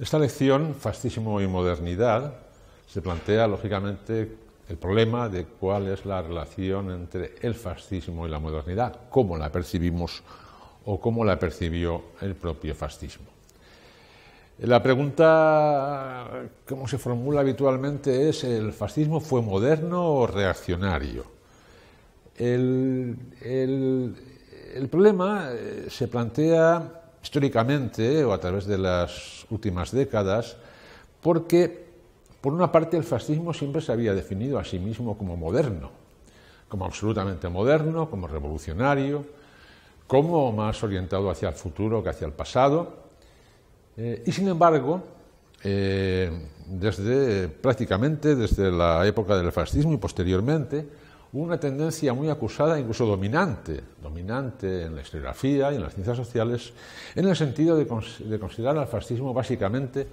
Esta lección, Fascismo y Modernidad, se plantea lógicamente el problema de cuál es la relación entre el fascismo y la modernidad, cómo la percibimos o cómo la percibió el propio fascismo. La pregunta, como se formula habitualmente, es ¿el fascismo fue moderno o reaccionario? El, el problema eh, se plantea históricamente o a través de las últimas décadas, porque por una parte el fascismo siempre se había definido a sí mismo como moderno, como absolutamente moderno, como revolucionario, como más orientado hacia el futuro que hacia el pasado. Eh, y sin embargo, eh, desde prácticamente desde la época del fascismo y posteriormente, una tendencia muy acusada, incluso dominante, dominante en la historiografía y en las ciencias sociales, en el sentido de, considerar al fascismo básicamente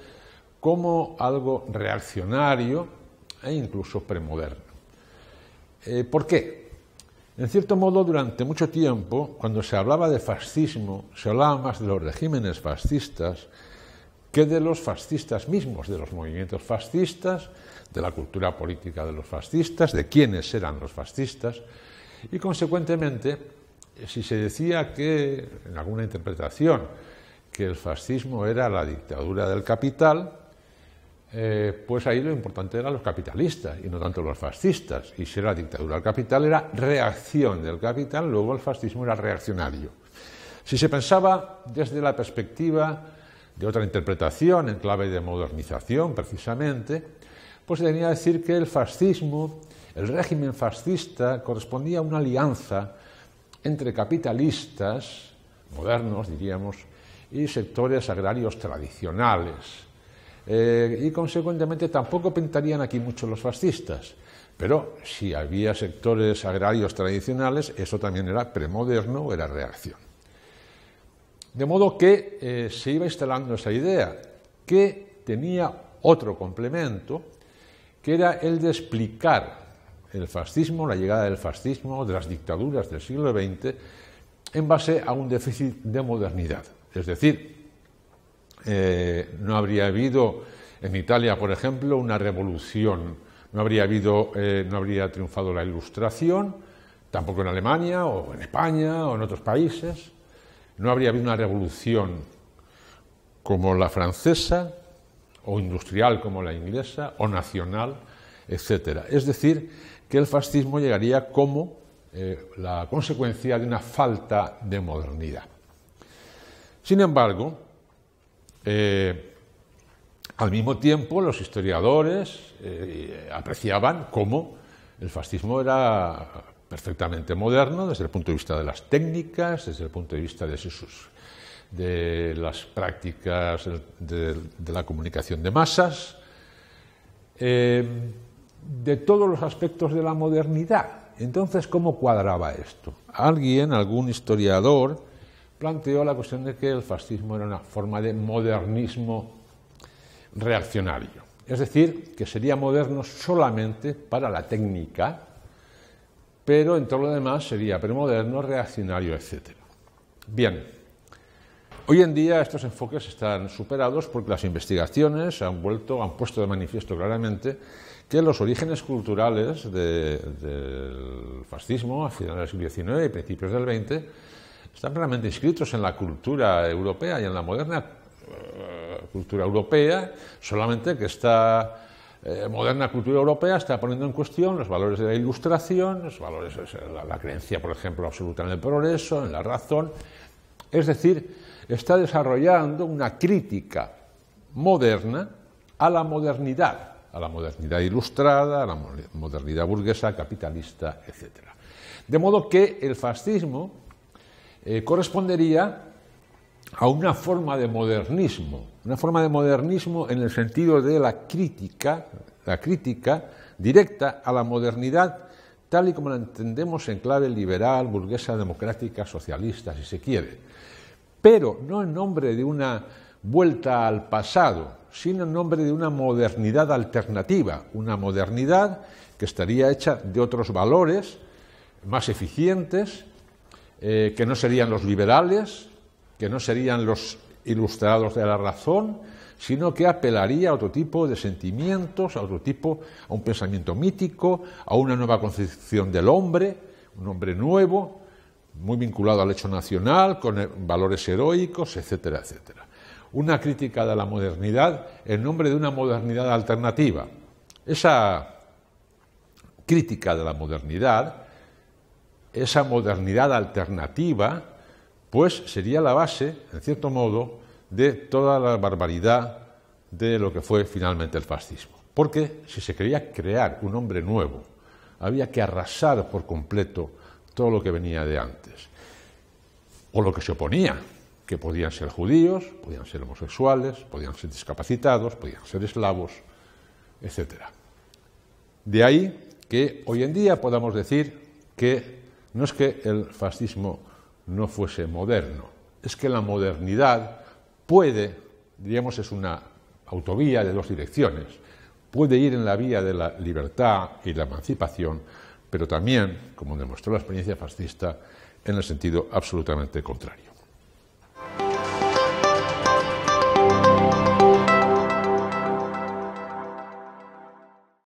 como algo reaccionario e incluso premoderno. Eh, ¿Por qué? En cierto modo, durante mucho tiempo, cuando se hablaba de fascismo, se hablaba más de los regímenes fascistas que de los fascistas mismos, de los movimientos fascistas, de la cultura política de los fascistas, de quiénes eran los fascistas, y consecuentemente, si se decía que, en alguna interpretación, que el fascismo era la dictadura del capital, eh, pues ahí lo importante eran los capitalistas y no tanto los fascistas. Y si era la dictadura del capital, era reacción del capital, luego el fascismo era reaccionario. Si se pensaba desde la perspectiva de otra interpretación en clave de modernización precisamente, pues se tenía que decir que el fascismo, el régimen fascista, correspondía a una alianza entre capitalistas, modernos diríamos, y sectores agrarios tradicionales. Eh, y consecuentemente tampoco pintarían aquí mucho los fascistas, pero si había sectores agrarios tradicionales, eso también era premoderno era reacción. De modo que eh, se iba instalando esa idea, que tenía otro complemento, que era el de explicar el fascismo, la llegada del fascismo, de las dictaduras del siglo XX, en base a un déficit de modernidad. Es decir, eh, no habría habido en Italia, por ejemplo, una revolución, no habría, habido, eh, no habría triunfado la ilustración, tampoco en Alemania o en España o en otros países no habría habido una revolución como la francesa, o industrial como la inglesa, o nacional, etc. Es decir, que el fascismo llegaría como eh, la consecuencia de una falta de modernidad. Sin embargo, eh, al mismo tiempo los historiadores eh, apreciaban cómo el fascismo era perfectamente moderno desde el punto de vista de las técnicas, desde el punto de vista de de las prácticas de, la comunicación de masas, em, de todos los aspectos de la modernidad. Entonces, ¿cómo cuadraba esto? Alguien, algún historiador, planteó la cuestión de que el fascismo era una forma de modernismo reaccionario. Es decir, que sería moderno solamente para la técnica, pero en todo lo demás sería premoderno, reaccionario, etc. Bien, hoy en día estos enfoques están superados porque las investigaciones han vuelto, han puesto de manifiesto claramente que los orígenes culturales del fascismo a finales del siglo XIX y principios del XX están plenamente inscritos en la cultura europea y en la moderna eh, cultura europea, solamente que está eh, moderna cultura europea está poniendo en cuestión los valores de la ilustración, los valores, la, creencia, por ejemplo, absoluta en el progreso, en la razón. Es decir, está desarrollando una crítica moderna a la modernidad, a la modernidad ilustrada, a la modernidad burguesa, capitalista, etc. De modo que el fascismo eh, correspondería a una forma de modernismo, una forma de modernismo en el sentido de la crítica, la crítica directa a la modernidad tal y como la entendemos en clave liberal, burguesa, democrática, socialista, si se quiere, pero no en nombre de una vuelta al pasado, sino en nombre de una modernidad alternativa, una modernidad que estaría hecha de otros valores más eficientes, eh, que no serían los liberales, que no serían los ilustrados de la razón, sino que apelaría a otro tipo de sentimientos, a otro tipo, a un pensamiento mítico, a una nueva concepción del hombre, un hombre nuevo, muy vinculado al hecho nacional, con valores heroicos, etcétera, etcétera. Una crítica de la modernidad en nombre de una modernidad alternativa. Esa crítica de la modernidad, esa modernidad alternativa, pues sería la base, en cierto modo, de toda la barbaridad de lo que fue finalmente el fascismo. Porque si se quería crear un hombre nuevo, había que arrasar por completo todo lo que venía de antes, o lo que se oponía, que podían ser judíos, podían ser homosexuales, podían ser discapacitados, podían ser eslavos, etc. De ahí que hoy en día podamos decir que no es que el fascismo no fuese moderno. Es que la modernidad puede, diríamos, es una autovía de dos direcciones, puede ir en la vía de la libertad y la emancipación, pero también, como demostró la experiencia fascista, en el sentido absolutamente contrario.